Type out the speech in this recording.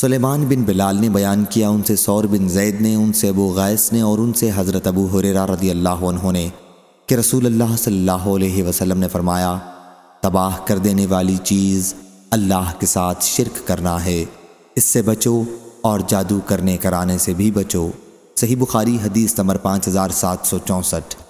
सलेमान बिन बिलाल ने बयान किया उनसे सौर बिन जैद ने उनसे अबू गैस ने और उनसे हज़रत अबू हुरेरा रदी अल्लाह उन्होंने कि रसूल अल्लाह सल्लल्लाहु अलैहि वसल्लम ने फरमाया तबाह कर देने वाली चीज़ अल्लाह के साथ शिरक करना है इससे बचो और जादू करने कराने से भी बचो सही बुखारी हदीस नंबर पाँच हज़ार सात सौ चौंसठ